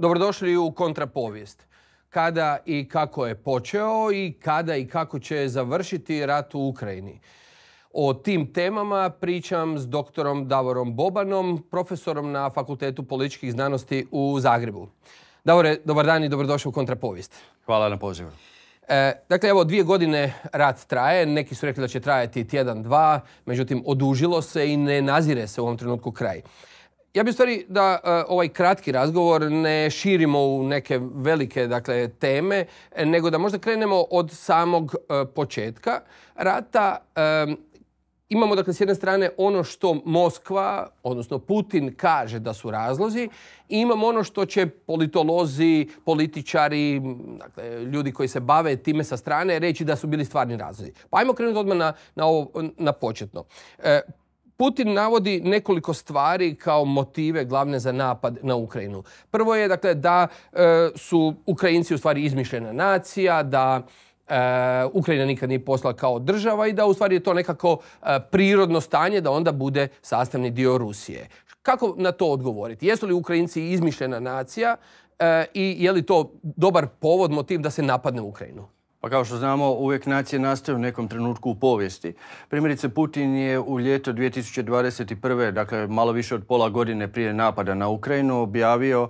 Dobrodošli u Kontrapovijest. Kada i kako je počeo i kada i kako će završiti rat u Ukrajini. O tim temama pričam s doktorom Davorom Bobanom, profesorom na Fakultetu političkih znanosti u Zagrebu. Davore, dobar dan i dobrodošli u Kontrapovijest. Hvala na pozivu. E, dakle, evo, dvije godine rat traje. Neki su rekli da će trajati tjedan, dva. Međutim, odužilo se i ne nazire se u ovom trenutku kraj. Ja bih stvari da e, ovaj kratki razgovor ne širimo u neke velike dakle, teme, e, nego da možda krenemo od samog e, početka rata. Imamo dakle s jedne strane ono što Moskva, odnosno Putin kaže da su razlozi i imamo ono što će politolozi, političari, dakle, ljudi koji se bave time sa strane reći da su bili stvarni razlozi. Pa ajmo krenuti odmah na, na, ovo, na početno. Putin navodi nekoliko stvari kao motive glavne za napad na Ukrajinu. Prvo je dakle da e, su Ukrajinci u stvari izmišljena nacija, da e, Ukrajina nikad nije poslala kao država i da u stvari je to nekako e, prirodno stanje da onda bude sastavni dio Rusije. Kako na to odgovoriti? Jesu li Ukrajinci izmišljena nacija i je li to dobar povod, motiv da se napadne Ukrajinu? Pa kao što znamo, uvijek nacije nastaju u nekom trenutku u povijesti. Primjerice, Putin je u ljeto 2021. dakle malo više od pola godine prije napada na Ukrajinu objavio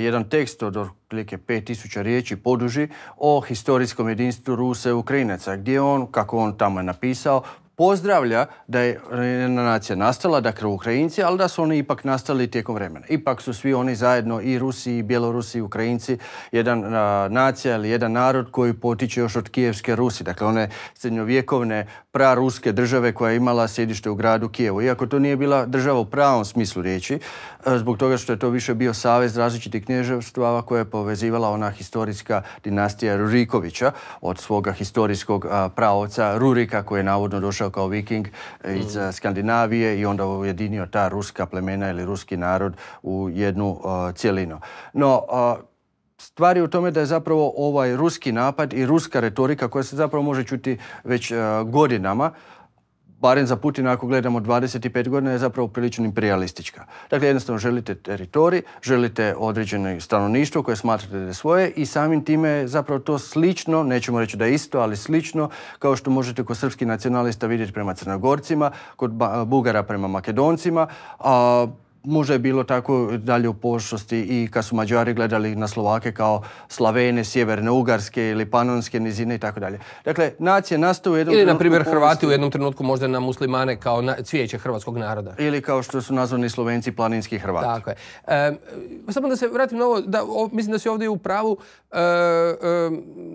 jedan tekst od otprilike 5000 riječi poduži o historijskom jedinstvu Ruse i Ukrajinaca, gdje on, kako on tamo je napisao, pozdravlja da je jedna nacija nastala, dakle Ukrajinci, ali da su oni ipak nastali tijekom vremena. Ipak su svi oni zajedno i Rusi, i Bjelorusi, i Ukrajinci, jedan nacija ili jedan narod koji potiče još od Kijevske Rusi, dakle one srednjovjekovne praruske države koja je imala sjedište u gradu Kijevu. Iako to nije bila država u pravom smislu riječi, zbog toga što je to više bio savez različitih knježevstva koje je povezivala ona historijska dinastija Rurikovića od svoga historijskog pravoca Rurika koji je navodno došao kao viking iz mm. eh, Skandinavije i onda ujedinio ta ruska plemena ili ruski narod u jednu eh, cjelinu. No, eh, stvari u tome da je zapravo ovaj ruski napad i ruska retorika koja se zapravo može čuti već godinama barem za Putina ako gledamo 25 godina, je zapravo prilično imperialistička. Dakle, jednostavno želite teritorij, želite određeno stanovništvo koje smatrate da je svoje i samim time je zapravo to slično, nećemo reći da je isto, ali slično, kao što možete kod srpskih nacionalista vidjeti prema Crnogorcima, kod Bugara prema Makedoncima, a možda je bilo tako dalje u pošlosti i kad su Mađari gledali na Slovake kao Slavene, Sjeverne Ugarske ili Panonske nizine i tako dalje. Dakle, nacije nastaju u jednom Ili, na primjer, Hrvati u jednom trenutku možda na muslimane kao cvijeće hrvatskog naroda. Ili kao što su nazvani Slovenci planinski Hrvati. Tako je. E, samo da se vratim na ovo, da, mislim da se ovdje u pravu, e, e,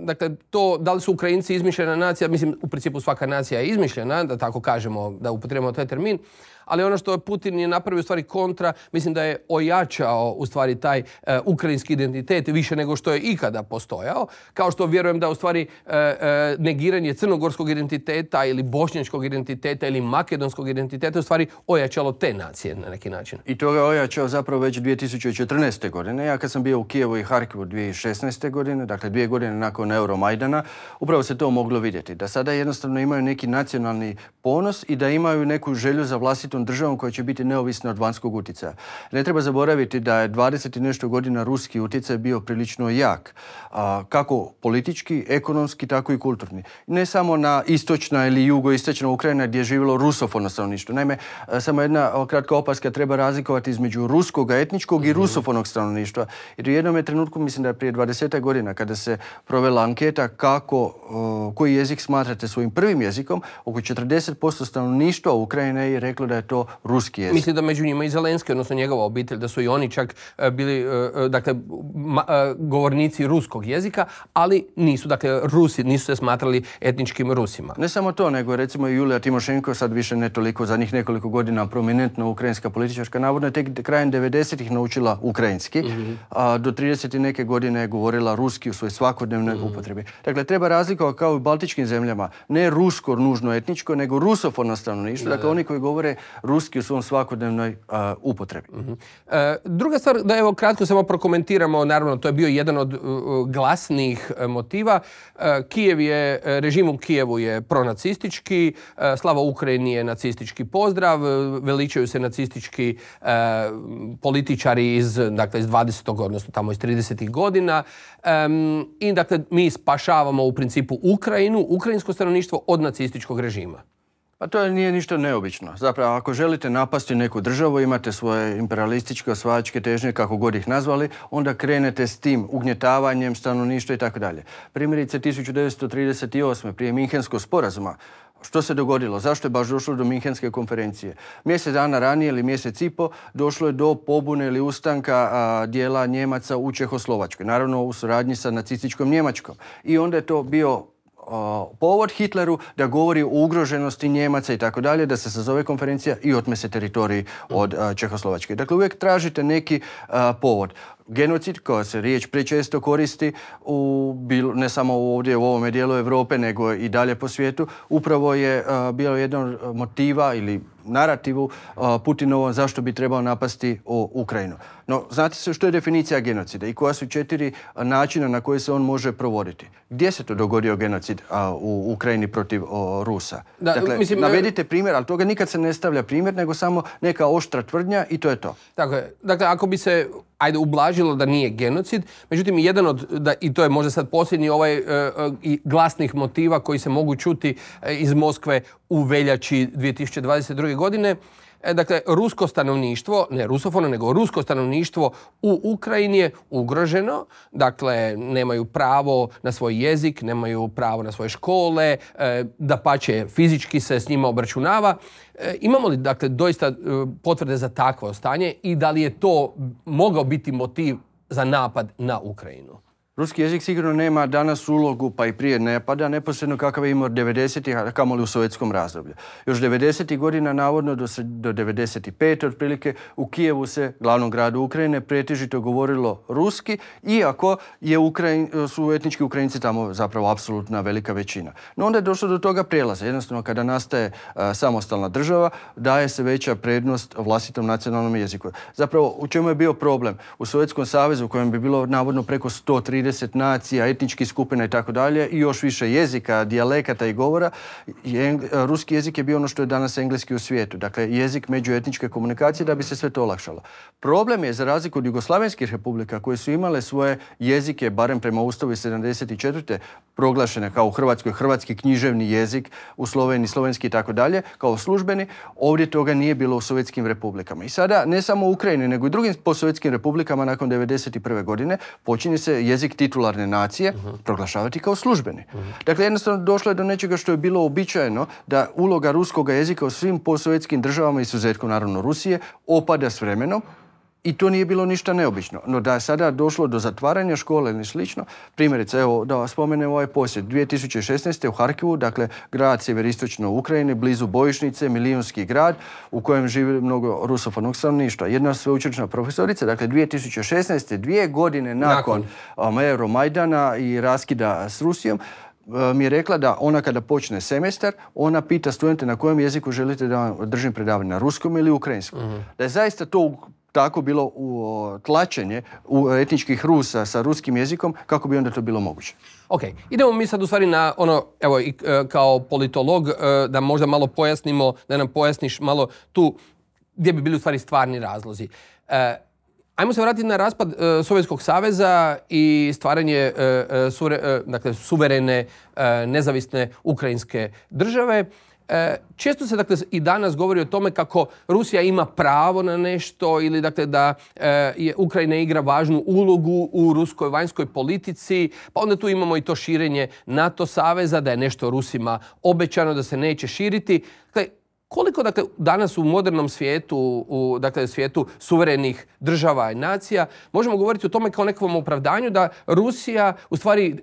dakle, to da li su Ukrajinci izmišljena nacija, mislim, u principu svaka nacija je izmišljena, da tako kažemo, da upotrebamo taj termin, ali ono što Putin je napravio u stvari kontra, mislim da je ojačao u stvari taj eh, ukrajinski identitet više nego što je ikada postojao, kao što vjerujem da u stvari eh, eh, negiranje crnogorskog identiteta ili bošnjačkog identiteta ili makedonskog identiteta u stvari ojačalo te nacije na neki način. I to je ojačao zapravo već 2014. godine. Ja kad sam bio u Kijevu i Harkivu 2016. godine, dakle dvije godine nakon Euromajdana, upravo se to moglo vidjeti. Da sada jednostavno imaju neki nacionalni ponos i da imaju neku želju za vlastitu državom koja će biti neovisna od vanjskog utjecaja. Ne treba zaboraviti da je 20 i nešto godina ruski utjecaj bio prilično jak, kako politički, ekonomski, tako i kulturni. Ne samo na istočna ili jugoistočna Ukrajina gdje je živjelo rusofono stanovništvo. Naime, e, samo jedna e, kratka opaska treba razlikovati između ruskog, etničkog i mhm. rusofonog stanovništva. Jer u jednom trenutku, mislim da je prije 20. godina, kada se provela anketa kako, e, koji jezik smatrate svojim prvim jezikom, oko 40% stanovništva Ukrajine je reklo da je to ruski jezik. Mislim da među njima i Zelenski, odnosno njegova obitelj, da su i oni čak e, bili e, e, dakle, govornici ruskog jezika, ali nisu, dakle, Rusi, nisu se smatrali etničkim Rusima. Ne samo to, nego recimo i Julija Timošenko, sad više ne toliko, za njih nekoliko godina prominentno ukrajinska politička, navodno je tek krajem 90-ih naučila ukrajinski, mhm. a do 30 neke godine je govorila ruski u svojoj svakodnevnoj mhm. upotrebi. Dakle, treba razlika kao i u baltičkim zemljama, ne rusko nužno etničko, nego rusofono stanovništvo, dakle oni koji govore ruski u svom svakodnevnoj upotrebi. Mhm. E, druga stvar, da evo kratko samo prokomentiramo, naravno to je bio jedan od glasnih e, motiva. E, Kijev je, režim u Kijevu je pronacistički, slava Ukrajini je nacistički pozdrav, veličaju se nacistički političari iz, dakle, iz 20. odnosno tamo iz 30. godina. I dakle, mi spašavamo u principu Ukrajinu, ukrajinsko stanovništvo od nacističkog režima. Pa to nije ništa neobično. Zapravo, ako želite napasti neku državu, imate svoje imperialističke, osvajačke težnje, kako god ih nazvali, onda krenete s tim ugnjetavanjem stanovništva i tako dalje. Primjerice 1938. prije Minhenskog sporazuma, što se dogodilo? Zašto je baš došlo do Minhenske konferencije? Mjesec dana ranije ili mjesec i po došlo je do pobune ili ustanka dijela Njemaca u Čehoslovačkoj. Naravno u suradnji sa nacističkom Njemačkom. I onda je to bio povod Hitleru da govori o ugroženosti Njemaca i tako dalje, da se sazove konferencija i otme se teritoriji od Čehoslovačke. Dakle, uvijek tražite neki povod genocid koja se riječ prečesto koristi u, ne samo ovdje u ovome dijelu Europe nego i dalje po svijetu, upravo je e, bio jedan motiva ili narativu e, Putinova zašto bi trebao napasti o Ukrajinu. No, znate se što je definicija genocida i koja su četiri načina na koje se on može provoditi. Gdje se to dogodio genocid u Ukrajini protiv Rusa? dakle, mislim, e, navedite primjer, ali toga nikad se ne stavlja primjer, nego samo neka oštra tvrdnja i to je to. Dakle, ako bi se ajde ublažilo da nije genocid, međutim jedan od, da, i to je možda sad posljednji ovaj e, e, i glasnih motiva koji se mogu čuti e, iz Moskve u veljači 2022. godine, E, dakle, rusko stanovništvo, ne rusofono, nego rusko stanovništvo u Ukrajini je ugroženo, dakle, nemaju pravo na svoj jezik, nemaju pravo na svoje škole, e, da pače fizički se s njima obračunava. E, imamo li, dakle, doista potvrde za takvo stanje i da li je to mogao biti motiv za napad na Ukrajinu? Ruski jezik sigurno nema danas ulogu, pa i prije pada neposredno kakav je imao 90-ih, a kamoli u sovjetskom razdoblju. Još 90-ih godina, navodno do, do 95. otprilike, u Kijevu se, glavnom gradu Ukrajine, pretežito govorilo ruski, iako je su etnički Ukrajinci tamo zapravo apsolutna velika većina. No onda je došlo do toga prijelaza. Jednostavno, kada nastaje e, samostalna država, daje se veća prednost vlastitom nacionalnom jeziku. Zapravo, u čemu je bio problem? U Sovjetskom savezu, u kojem bi bilo navodno preko 130 30 nacija, etničkih skupina i tako dalje i još više jezika, dijalekata i govora, e, ruski jezik je bio ono što je danas engleski u svijetu. Dakle, jezik međuetničke komunikacije da bi se sve to olakšalo. Problem je, za razliku od jugoslavenskih republika koje su imale svoje jezike, barem prema ustavu iz 74. proglašene kao u Hrvatskoj hrvatski književni jezik, u Sloveniji slovenski i tako dalje, kao službeni, ovdje toga nije bilo u sovjetskim republikama. I sada, ne samo u Ukrajini, nego i drugim posovjetskim republikama nakon 1991. godine, počinje se jezik titularne nacije proglašavati kao službene. Dakle, jednostavno došlo je do nečega što je bilo običajeno da uloga ruskog jezika u svim posovjetskim državama i suzetkom naravno Rusije opada s vremenom i to nije bilo ništa neobično. No da je sada došlo do zatvaranja škole ili slično, primjerice, evo da spomenem ovaj posjet, 2016. u Harkivu, dakle grad sjeveristočno Ukrajine, blizu Bojišnice, milijunski grad u kojem živi mnogo rusofonog stanovništva. Jedna sveučilišna profesorica, dakle 2016. dvije godine nakon, nakon. Um, i raskida s Rusijom, um, mi je rekla da ona kada počne semestar, ona pita studente na kojem jeziku želite da držim predavanje, na ruskom ili ukrajinskom. Mhm. Da je zaista to tako bilo u tlačenje u e, etničkih Rusa sa ruskim jezikom kako bi onda to bilo moguće. Ok, idemo mi sad u stvari na ono, evo e, kao politolog e, da možda malo pojasnimo, da nam pojasniš malo tu gdje bi bili u stvari stvarni razlozi. ajmo se vratiti na raspad Sovjetskog saveza i stvaranje dakle, suverene, nezavisne ukrajinske države. E, često se dakle i danas govori o tome kako Rusija ima pravo na nešto ili dakle da e, je Ukrajina igra važnu ulogu u ruskoj vanjskoj politici, pa onda tu imamo i to širenje NATO saveza da je nešto Rusima obećano da se neće širiti. Dakle koliko dakle, danas u modernom svijetu, u dakle, svijetu suverenih država i nacija, možemo govoriti o tome kao nekom opravdanju da Rusija u stvari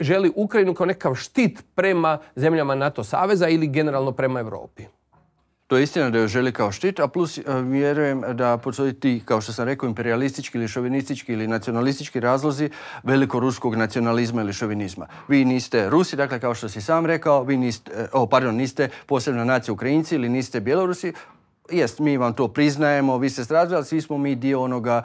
želi Ukrajinu kao nekakav štit prema zemljama NATO saveza ili generalno prema Europi? To je istina da joj želi kao štit, a plus e, vjerujem da postoji ti, kao što sam rekao, imperialistički ili šovinistički ili nacionalistički razlozi velikoruskog nacionalizma ili šovinizma. Vi niste Rusi, dakle kao što si sam rekao, vi niste, e, o, pardon, niste posebna nacija Ukrajinci ili niste Bjelorusi, jest, mi vam to priznajemo, vi ste stražili, ali svi smo mi dio onoga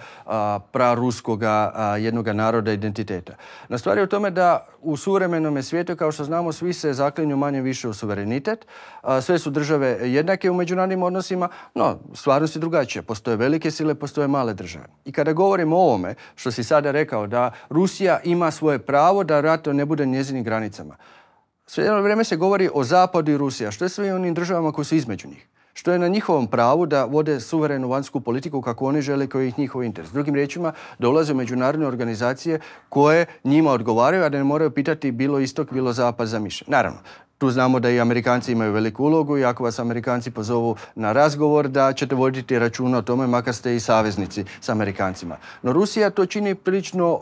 praruskog jednog jednoga naroda identiteta. Na stvari je u tome da u suvremenom svijetu, kao što znamo, svi se zaklinju manje više u suverenitet. sve su države jednake u međunarodnim odnosima, no, stvarnost je drugačija. Postoje velike sile, postoje male države. I kada govorimo o ovome, što si sada rekao, da Rusija ima svoje pravo da rato ne bude njezinim granicama. Sve vrijeme se govori o Zapadu i Rusija. Što je sve onim državama koji su između njih? što je na njihovom pravu da vode suverenu vanjsku politiku kako oni žele koji ih njihov interes. Drugim riječima, dolaze u međunarodne organizacije koje njima odgovaraju, a da ne moraju pitati bilo istok, bilo zapad za mišljenje. Naravno, tu znamo da i Amerikanci imaju veliku ulogu i ako vas Amerikanci pozovu na razgovor da ćete voditi računa o tome makar ste i saveznici s Amerikancima. No Rusija to čini prilično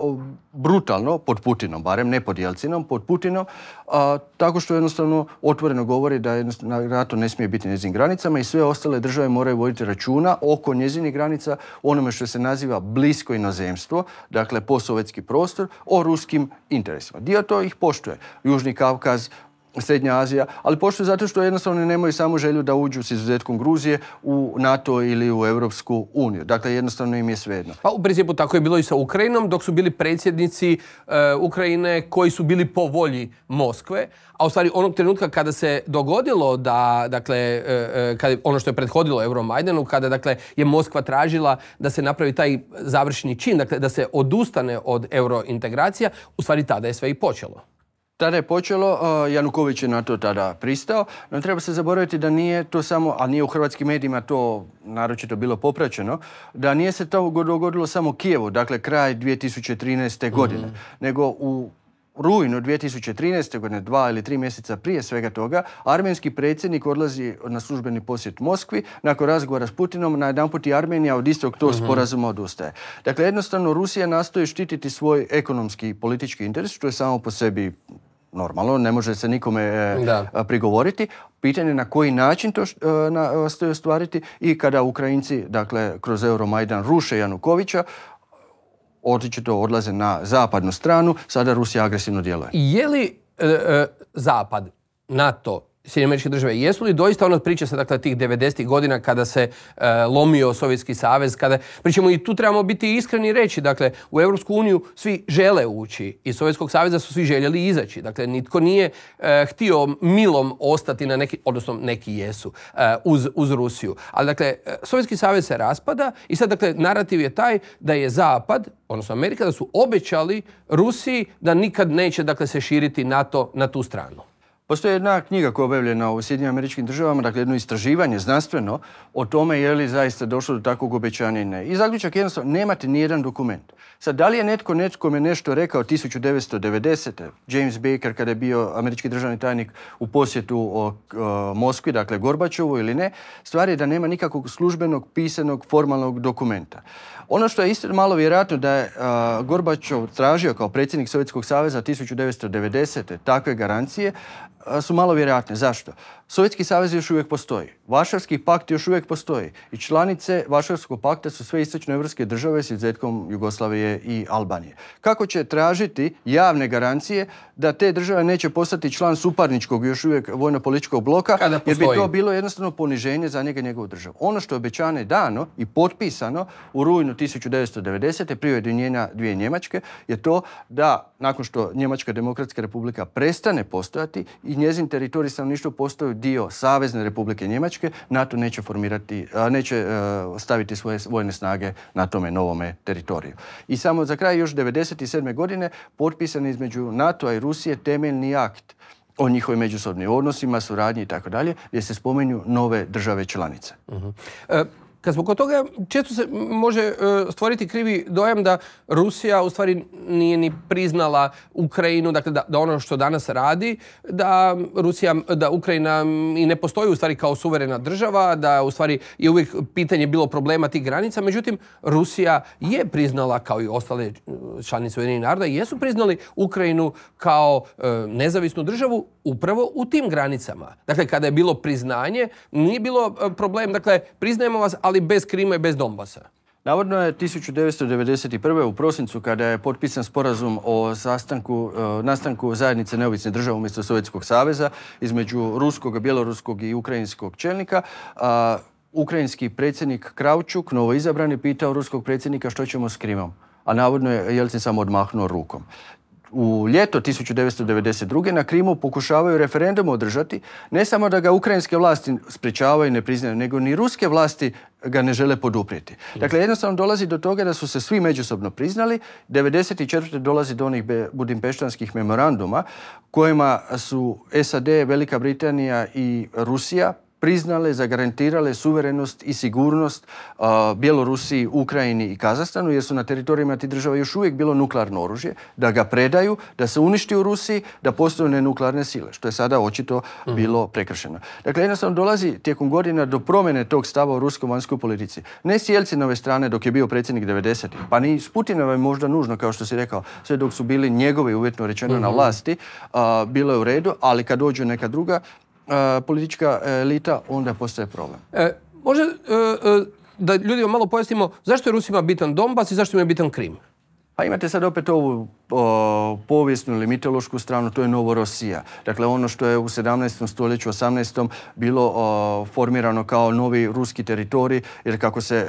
brutalno, pod Putinom barem, ne pod Jelcinom, pod Putinom, tako što jednostavno otvoreno govori da NATO ne smije biti njezinim granicama i sve ostale države moraju voditi računa oko njezinih granica onome što se naziva blisko inozemstvo, dakle posovjetski prostor, o ruskim interesima. Dio to ih poštuje. Južni Kavkaz, Srednja Azija, ali pošto zato što jednostavno nemaju samo želju da uđu s izuzetkom Gruzije u NATO ili u Europsku uniju. Dakle, jednostavno im je svejedno. Pa u principu tako je bilo i sa Ukrajinom, dok su bili predsjednici e, Ukrajine koji su bili po volji Moskve, a u stvari onog trenutka kada se dogodilo da, dakle, e, e, ono što je prethodilo Euromajdenu kada dakle, je Moskva tražila da se napravi taj završni čin, dakle, da se odustane od eurointegracija, u stvari tada je sve i počelo. Tada je počelo, e, Januković je na to tada pristao, no treba se zaboraviti da nije to samo, a nije u hrvatskim medijima to naročito bilo popraćeno, da nije se to dogodilo samo Kijevu, dakle kraj 2013. godine, mhm. nego u rujnu 2013. godine, dva ili tri mjeseca prije svega toga, armenski predsjednik odlazi na službeni posjet Moskvi. Nakon razgovora s Putinom, na jedan put i Armenija od istog tog mhm. sporazuma odustaje. Dakle, jednostavno, Rusija nastoji štititi svoj ekonomski i politički interes, što je samo po sebi normalno, ne može se nikome e, e, prigovoriti. Pitanje na koji način to ostvariti e, i kada Ukrajinci, dakle, kroz Euromajdan ruše Janukovića, to odlaze na zapadnu stranu, sada Rusija agresivno djeluje. Je li Zapad, NATO, Sjedinjene države. Jesu li doista ono priča se dakle, tih 90. ih godina kada se e, lomio Sovjetski savez, kada, Pričamo, i tu trebamo biti iskreni reći, dakle, u Europsku uniju svi žele ući, iz Sovjetskog saveza su svi željeli izaći, dakle, nitko nije e, htio milom ostati na neki, odnosno neki jesu, e, uz, uz Rusiju. Ali, dakle, Sovjetski savez se raspada i sad, dakle, narativ je taj da je Zapad, odnosno Amerika, da su obećali Rusiji da nikad neće, dakle, se širiti NATO na tu stranu. Postoji jedna knjiga koja je objavljena u Sjedinjim američkim državama, dakle jedno istraživanje znanstveno o tome je li zaista došlo do takvog obećanja i ne. I zaključak jednostavno, nemate nijedan dokument. Sad, da li je netko netko je nešto rekao 1990. James Baker kada je bio američki državni tajnik u posjetu o, Moskvi, dakle Gorbačovu ili ne, stvar je da nema nikakvog službenog, pisanog, formalnog dokumenta. Ono što je isto malo vjerojatno da je Gorbačov tražio kao predsjednik Sovjetskog saveza 1990. takve garancije, su malo vjerojatne. Zašto? Sovjetski savez još uvijek postoji. Vašarski pakt još uvijek postoji. I članice Vašarskog pakta su sve Evropske države s izuzetkom Jugoslavije i Albanije. Kako će tražiti javne garancije da te države neće postati član suparničkog još uvijek vojno-političkog bloka jer bi to bilo jednostavno poniženje za njega i njegovu državu. Ono što je obećano dano i potpisano u rujnu 1990. prije ujedinjenja dvije Njemačke je to da nakon što Njemačka demokratska republika prestane postojati i njezin teritorij stanovništvo postaju dio Savezne Republike Njemačke, NATO neće formirati, neće e, staviti svoje vojne snage na tome novome teritoriju. I samo za kraj još 1997. godine potpisan je između nato i Rusije temeljni akt o njihovim međusobnim odnosima, suradnji i tako dalje, gdje se spomenju nove države članice. Mhm. E, zbog toga, često se može e, stvoriti krivi dojam da Rusija u stvari nije ni priznala Ukrajinu, dakle da, ono što danas radi, da Rusija, da Ukrajina i ne postoji u stvari kao suverena država, da u stvari je uvijek pitanje bilo problema tih granica, međutim Rusija je priznala kao i ostale e, članice Ujedinjenih naroda, jesu priznali Ukrajinu kao e, nezavisnu državu upravo u tim granicama. Dakle, kada je bilo priznanje, nije bilo problem, dakle, priznajemo vas, ali bez Krima i bez Donbasa. Navodno je 1991. u prosincu kada je potpisan sporazum o sastanku, e, nastanku zajednice neovisne države umjesto Sovjetskog saveza između ruskog, bjeloruskog i ukrajinskog čelnika. ukrajinski predsjednik Kraučuk, izabrani, pitao ruskog predsjednika što ćemo s Krimom. A navodno je Jelcin samo odmahnuo rukom u ljeto 1992. na Krimu pokušavaju referendum održati, ne samo da ga ukrajinske vlasti sprečavaju i ne priznaju, nego ni ruske vlasti ga ne žele poduprijeti. Dakle, jednostavno dolazi do toga da su se svi međusobno priznali. 1994. dolazi do onih budimpeštanskih memoranduma kojima su SAD, Velika Britanija i Rusija priznale, zagarantirale suverenost i sigurnost uh, Bjelorusiji, Ukrajini i Kazastanu, jer su na teritorijima tih država još uvijek bilo nuklearno oružje, da ga predaju, da se uništi u Rusiji, da postoje nuklearne sile, što je sada očito mhm. bilo prekršeno. Dakle, jednostavno dolazi tijekom godina do promjene tog stava u ruskom vanjskoj politici. Ne s strane dok je bio predsjednik 90. pa ni s je možda nužno, kao što si rekao, sve dok su bili njegovi, uvjetno rečeno, mhm. na vlasti, bilo je u redu, ali kad dođu neka druga, politička elita, onda postaje problem. E, može e, e, da ljudima malo pojasnimo zašto je Rusima bitan Donbas i zašto im je bitan Krim? Pa imate sad opet ovu povijesnu ili mitološku stranu, to je Novorosija. Dakle, ono što je u 17. stoljeću, 18. bilo formirano kao novi ruski teritorij, jer kako se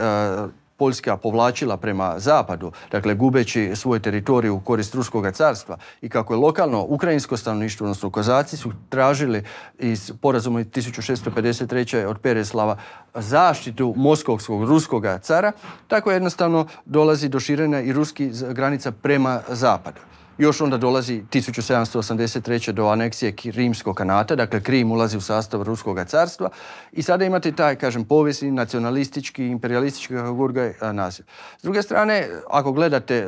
Poljska povlačila prema zapadu, dakle gubeći svoj teritorij u korist Ruskog carstva i kako je lokalno ukrajinsko stanovništvo, odnosno kozaci su tražili iz porazuma 1653. od Pereslava zaštitu moskovskog ruskog cara, tako jednostavno dolazi do širenja i ruskih granica prema zapadu. Još onda dolazi 1783. do aneksije Rimskog kanata, dakle Krim ulazi u sastav Ruskog carstva i sada imate taj, kažem, povijesni, nacionalistički, imperialistički, kako naziv. S druge strane, ako gledate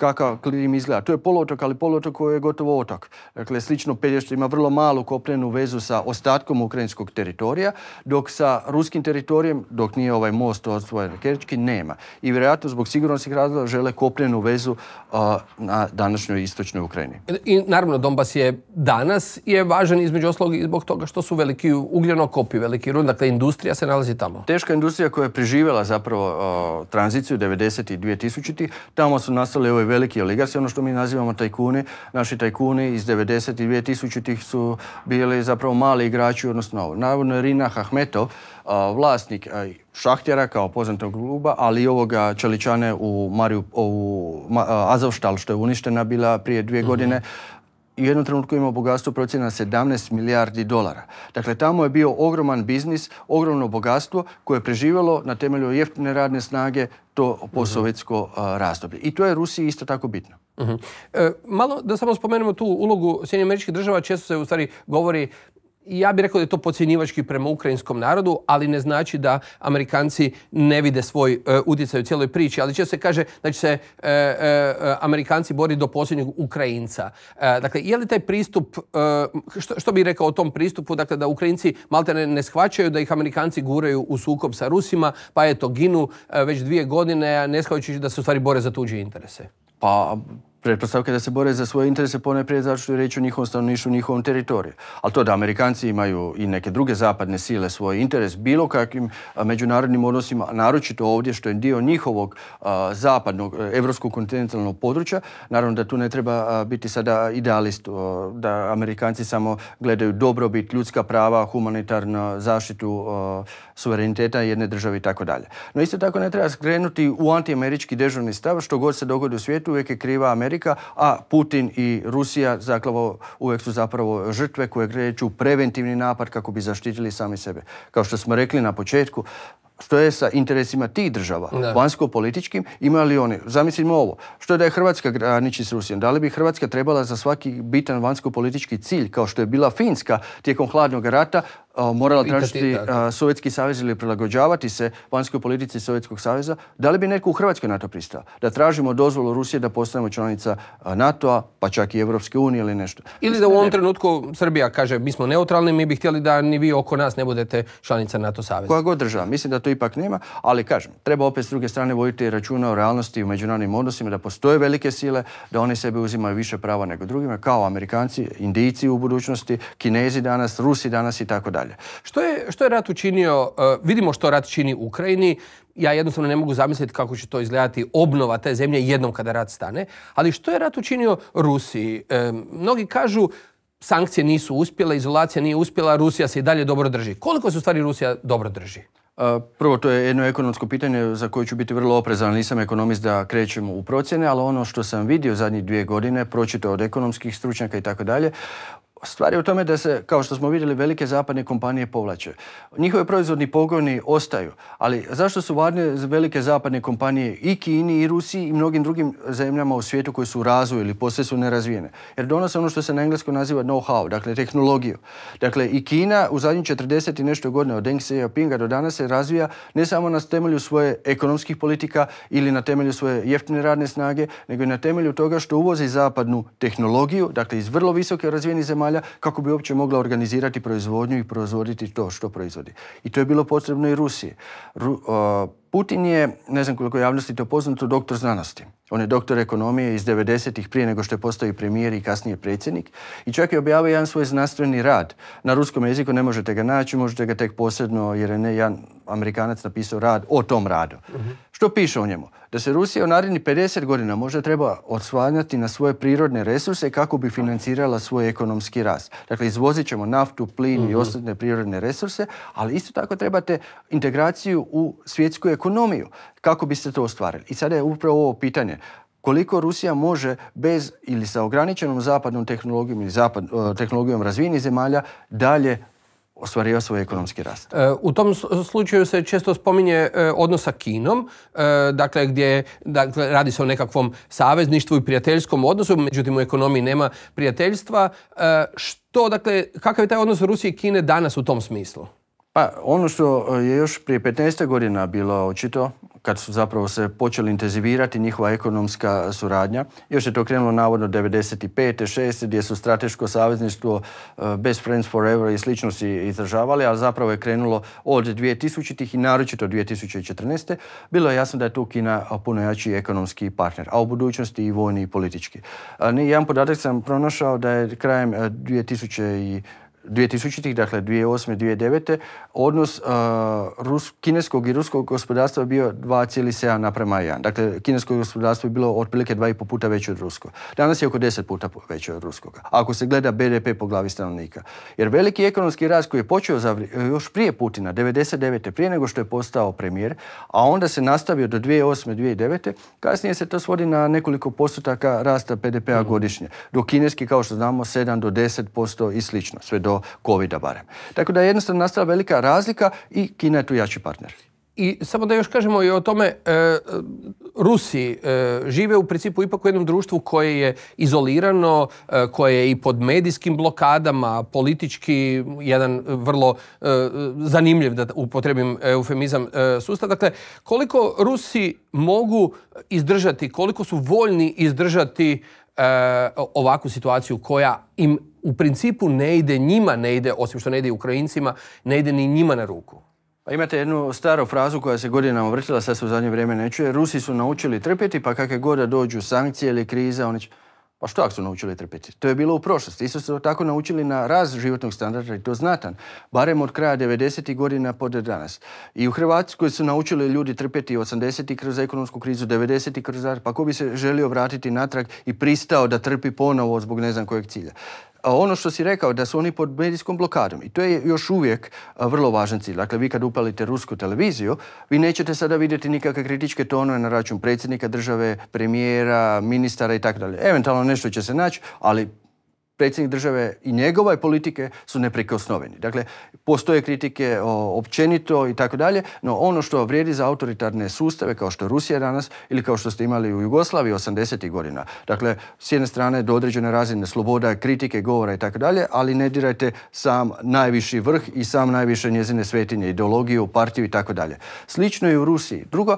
kakav Klim izgleda. To je poluotok, ali poluotok koji je gotovo otok. Dakle, slično Pelješće ima vrlo malu kopnenu vezu sa ostatkom ukrajinskog teritorija, dok sa ruskim teritorijem, dok nije ovaj most osvojen Kerčki, nema. I vjerojatno zbog sigurnosnih razloga žele kopnenu vezu na današnjoj istočnoj Ukrajini. I naravno, Donbas je danas je važan između ostalog i zbog toga što su veliki ugljeno ugljenokopi, veliki rud, dakle industrija se nalazi tamo. Teška industrija koja je preživjela zapravo tranziciju 90. i 2000. Tamo su nastale ove veliki oligarsi, ono što mi nazivamo tajkuni. Naši tajkuni iz 90. i 2000. tih su bili zapravo mali igrači, odnosno navodno je Rina Hahmetov, vlasnik Šahtjera kao poznatog kluba, ali i ovoga Čeličane u, Mariju, Azovštal što je uništena bila prije dvije mhm. godine u jednom trenutku imao bogatstvo procjena 17 milijardi dolara. Dakle, tamo je bio ogroman biznis, ogromno bogatstvo koje je preživjelo na temelju jeftine radne snage to posovjetsko mhm. razdoblje. I to je Rusiji isto tako bitno. Mhm. E, malo da samo spomenemo tu ulogu Sjedinjenih država, često se u stvari govori ja bih rekao da je to podcjenjivački prema ukrajinskom narodu, ali ne znači da Amerikanci ne vide svoj e, utjecaj u cijeloj priči. Ali često se kaže da će se e, e, Amerikanci bori do posljednjeg Ukrajinca. Dakle, je li taj pristup, što, što bih rekao o tom pristupu, dakle da Ukrajinci malte ne, shvaćaju da ih Amerikanci guraju u sukob sa Rusima, pa eto, ginu već dvije godine, ne shvaćajući da se u stvari bore za tuđe interese? Pa pretpostavke da se bore za svoje interese ponajprije zato što je reći o njihovom stanovništvu, njihovom teritoriju. Ali to da Amerikanci imaju i neke druge zapadne sile svoj interes bilo kakvim međunarodnim odnosima, naročito ovdje što je dio njihovog zapadnog, e, evropskog kontinentalnog područja, naravno da tu ne treba biti sada idealist, da Amerikanci samo gledaju dobrobit, ljudska prava, humanitarnu zaštitu suvereniteta jedne države i tako dalje. No isto tako ne treba skrenuti u antiamerički dežurni stav, što god se dogodi u svijetu, uvijek je kriva a Putin i Rusija zaklavo, uvijek su zapravo žrtve koje kreću preventivni napad kako bi zaštitili sami sebe. Kao što smo rekli na početku, što je sa interesima tih država, vanjsko-političkim, ima li oni? Zamislimo ovo, što je da je Hrvatska graniči s Rusijom? Da li bi Hrvatska trebala za svaki bitan vanjsko-politički cilj, kao što je bila Finska tijekom hladnog rata, morala tražiti Sovjetski savez ili prilagođavati se vanjskoj politici Sovjetskog saveza, da li bi neko u Hrvatskoj NATO pristao? Da tražimo dozvolu Rusije da postanemo članica NATO-a, pa čak i Europske unije ili nešto. Ili da u ovom trenutku Srbija kaže mi smo neutralni, mi bi htjeli da ni vi oko nas ne budete članica NATO saveza. Koja god država, mislim da to ipak nema, ali kažem, treba opet s druge strane voditi računa o realnosti u međunarodnim odnosima, da postoje velike sile, da oni sebi uzimaju više prava nego drugima, kao Amerikanci, Indijci u budućnosti, Kinezi danas, Rusi danas i tako što je, što je rat učinio, e, vidimo što rat čini Ukrajini, ja jednostavno ne mogu zamisliti kako će to izgledati obnova te zemlje jednom kada rat stane, ali što je rat učinio Rusiji? E, mnogi kažu sankcije nisu uspjele, izolacija nije uspjela, Rusija se i dalje dobro drži. Koliko se u stvari Rusija dobro drži? E, prvo, to je jedno ekonomsko pitanje za koje ću biti vrlo oprezan. Nisam ekonomist da krećem u procjene, ali ono što sam vidio zadnjih dvije godine, pročito od ekonomskih stručnjaka i tako dalje, Stvar je u tome da se, kao što smo vidjeli, velike zapadne kompanije povlače. Njihovi proizvodni pogoni ostaju, ali zašto su važne velike zapadne kompanije i Kini, i Rusiji, i mnogim drugim zemljama u svijetu koji su u razvoju ili poslije su nerazvijene? Jer donose ono što se na engleskom naziva know-how, dakle tehnologiju. Dakle, i Kina u zadnjih 40 i nešto godina od Deng Xiaopinga do danas se razvija ne samo na temelju svoje ekonomskih politika ili na temelju svoje jeftine radne snage, nego i na temelju toga što uvozi zapadnu tehnologiju, dakle iz vrlo visoke razvijenih zemalja, zemalja kako bi uopće mogla organizirati proizvodnju i proizvoditi to što proizvodi. I to je bilo potrebno i Rusiji. Putin je, ne znam koliko javnosti to poznato, doktor znanosti. On je doktor ekonomije iz 90-ih prije nego što je postao premijer i kasnije predsjednik. I čak je objavio jedan svoj znanstveni rad. Na ruskom jeziku ne možete ga naći, možete ga tek posebno jer je ne jedan Amerikanac napisao rad o tom radu. Mhm. Što piše o njemu? Da se Rusija u narednih 50 godina možda treba osvanjati na svoje prirodne resurse kako bi financirala svoj ekonomski rast. Dakle, izvozit ćemo naftu, plin i mhm. ostatne prirodne resurse, ali isto tako trebate integraciju u svjetsku ekonomiju kako biste to ostvarili. I sada je upravo ovo pitanje koliko Rusija može bez ili sa ograničenom zapadnom tehnologijom ili zapad, e, tehnologijom razvijenih zemalja dalje ostvario svoj ekonomski rast. E, u tom slučaju se često spominje e, odnos sa Kinom, dakle gdje dakle, radi se o nekakvom savezništvu i prijateljskom odnosu, međutim u ekonomiji nema prijateljstva. Što, dakle, kakav je taj odnos Rusije i Kine danas u tom smislu? Pa ono što e, je još prije 15. godina bilo očito, kad su zapravo se počeli intenzivirati njihova ekonomska suradnja, još je to krenulo navodno 95. 6. gdje su strateško savezništvo e, Best Friends Forever i slično si izražavali, ali zapravo je krenulo od 2000. i naročito 2014. Bilo je jasno da je tu Kina puno jači ekonomski partner, a u budućnosti i vojni i politički. E, jedan podatak sam pronašao da je krajem 2000. 2000-ih, dakle 2008. 2009. odnos uh, kineskog i ruskog gospodarstva bio 2,7 naprema 1. Dakle, kinesko gospodarstvo je bilo otprilike 2,5 puta veće od ruskog. Danas je oko 10 puta veće od ruskog. Ako se gleda BDP po glavi stanovnika. Jer veliki ekonomski rast koji je počeo za, još prije Putina, 99. prije nego što je postao premijer, a onda se nastavio do 2008. 2009. Kasnije se to svodi na nekoliko postotaka rasta BDP-a mhm. godišnje. Dok kineski, kao što znamo, 7 do 10% i slično. Sve do covida a barem. Tako da je jednostavno nastala velika razlika i Kina je tu jači partner. I samo da još kažemo i o tome, e, Rusi e, žive u principu ipak u jednom društvu koje je izolirano, e, koje je i pod medijskim blokadama, politički jedan vrlo zanimljiv, da upotrebim eufemizam, sustav. Dakle, koliko Rusi mogu izdržati, koliko su voljni izdržati ovakvu situaciju koja im u principu ne ide njima, ne ide, osim što ne ide Ukrajincima, ne ide ni njima na ruku. Pa imate jednu staru frazu koja se godinama vrtila, sad se u zadnje vrijeme ne čuje. Rusi su naučili trpjeti, pa kakve god da dođu sankcije ili kriza, oni će... Pa što ako su naučili trpjeti? To je bilo u prošlosti. Isto su tako naučili na raz životnog standarda i to znatan. Barem od kraja 90. godina pod danas. I u Hrvatskoj su naučili ljudi trpjeti 80. kroz ekonomsku krizu, 90. kroz... Pa ko bi se želio vratiti natrag i pristao da trpi ponovo zbog ne znam kojeg cilja? ono što si rekao da su oni pod medijskom blokadom i to je još uvijek e, vrlo važan cilj. Dakle, vi kad upalite rusku televiziju, vi nećete sada vidjeti nikakve kritičke tonove na račun predsjednika države, premijera, ministara i tako dalje. Eventualno nešto će se naći, ali predsjednik države i njegove politike su neprekosnoveni. Dakle, postoje kritike općenito i tako dalje, no ono što vrijedi za autoritarne sustave kao što je Rusija danas ili kao što ste imali u Jugoslaviji 80. godina. Dakle, s jedne strane do određene razine sloboda, kritike, govora i tako dalje, ali ne dirajte sam najviši vrh i sam najviše njezine svetinje, ideologiju, partiju i tako dalje. Slično je u Rusiji. Drugo,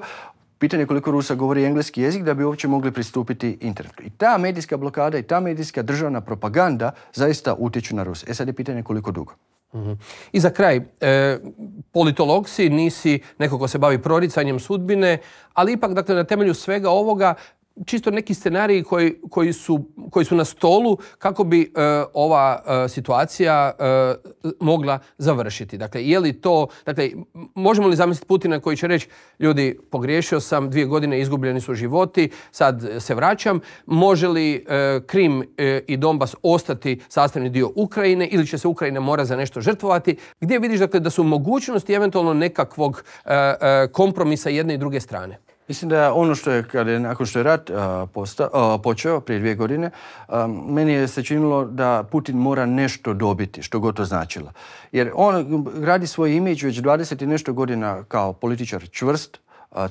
Pitanje koliko Rusa govori engleski jezik da bi uopće mogli pristupiti internetu. I ta medijska blokada i ta medijska državna propaganda zaista utječu na Rusa. E sad je pitanje koliko dugo. Mhm. I za kraj, e, politolog si, nisi neko ko se bavi proricanjem sudbine, ali ipak dakle, na temelju svega ovoga čisto neki scenariji koji, koji, su, koji su na stolu kako bi e, ova e, situacija e, mogla završiti. Dakle, je li to, dakle, možemo li zamisliti Putina koji će reći ljudi, pogriješio sam, dvije godine izgubljeni su životi, sad se vraćam. Može li Krim i Donbas ostati sastavni dio Ukrajine ili će se Ukrajina mora za nešto žrtvovati? Gdje vidiš dakle, da su mogućnosti eventualno nekakvog kompromisa jedne i druge strane? Mislim da ono što je, nakon što je rat počeo prije dvije godine, meni je se činilo da Putin mora nešto dobiti, što god to značilo. Jer on gradi svoj imidž već 20 i nešto godina kao političar čvrst,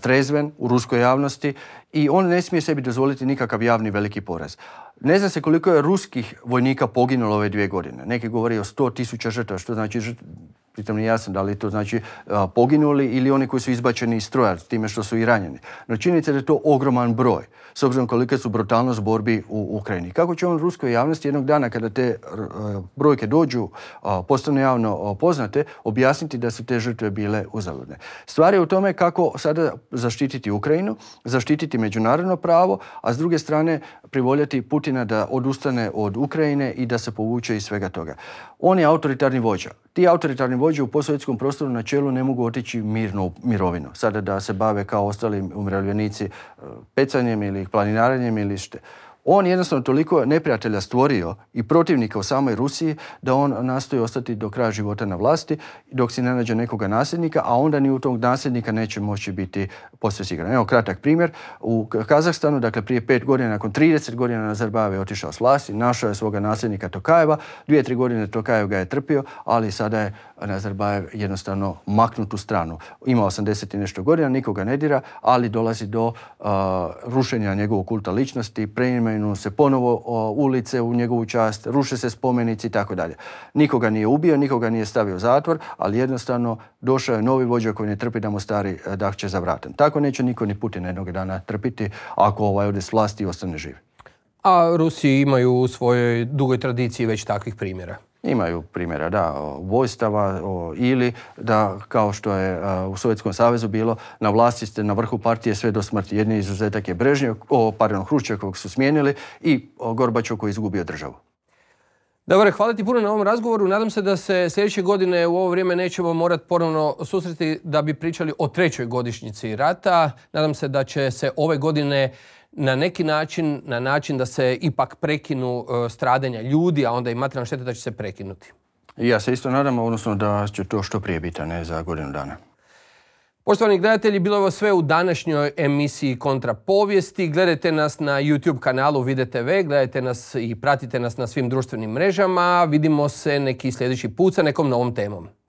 trezven u ruskoj javnosti i on ne smije sebi dozvoliti nikakav javni veliki poraz. Ne zna se koliko je ruskih vojnika poginulo ove dvije godine. Neki govori o sto tisuća žrtva, što znači pritom nije jasno da li to znači e, poginuli ili oni koji su izbačeni iz stroja s time što su i ranjeni. No činjenica da je to ogroman broj, s obzirom kolika su brutalnost borbi u Ukrajini. Kako će on ruskoj javnosti jednog dana kada te e, brojke dođu, e, postavno javno poznate, objasniti da su te žrtve bile uzaludne. Stvar je u tome kako sada zaštititi Ukrajinu, zaštititi međunarodno pravo, a s druge strane privoljati Putina da odustane od Ukrajine i da se povuče iz svega toga. On je autoritarni vođa ti autoritarni vođe u posovjetskom prostoru na čelu ne mogu otići mirno u mirovinu. Sada da se bave kao ostali umirovljenici eh, pecanjem ili planinarenjem ili on jednostavno toliko neprijatelja stvorio i protivnika u samoj Rusiji da on nastoji ostati do kraja života na vlasti dok si ne nađe nekoga nasljednika, a onda ni u tog nasljednika neće moći biti posve siguran. Evo kratak primjer. U Kazahstanu, dakle prije pet godina, nakon 30 godina na je otišao s vlasti, našao je svoga nasljednika Tokajeva, dvije, tri godine Tokajev ga je trpio, ali sada je Nazarbajev jednostavno maknut u stranu. Ima 80 i nešto godina, nikoga ne dira, ali dolazi do uh, rušenja njegovog kulta ličnosti, preimenu se ponovo ulice u njegovu čast, ruše se spomenici i tako dalje. Nikoga nije ubio, nikoga nije stavio zatvor, ali jednostavno došao je novi vođa koji ne trpi da mu stari uh, dahće za vratom. Tako neće niko ni Putin jednog dana trpiti ako ovaj ovdje s vlasti ostane živ. A Rusi imaju u svojoj dugoj tradiciji već takvih primjera. Imaju primjera, da, ubojstava ili da, kao što je u Sovjetskom savezu bilo, na vlasti ste na vrhu partije sve do smrti. Jedni izuzetak je Brežnjev, o, pardon, hrušće kojeg su smijenili i Gorbačov koji je izgubio državu. Dobar, hvala ti puno na ovom razgovoru. Nadam se da se sljedeće godine u ovo vrijeme nećemo morati ponovno susreti da bi pričali o trećoj godišnjici rata. Nadam se da će se ove godine na neki način, na način da se ipak prekinu e, stradanja ljudi, a onda i materijalna šteta da će se prekinuti. Ja se isto nadam, odnosno da će to što prije biti, a ne za godinu dana. Poštovani gledatelji, bilo je ovo sve u današnjoj emisiji Kontra povijesti. Gledajte nas na YouTube kanalu Vide gledajte nas i pratite nas na svim društvenim mrežama. Vidimo se neki sljedeći put sa nekom novom temom.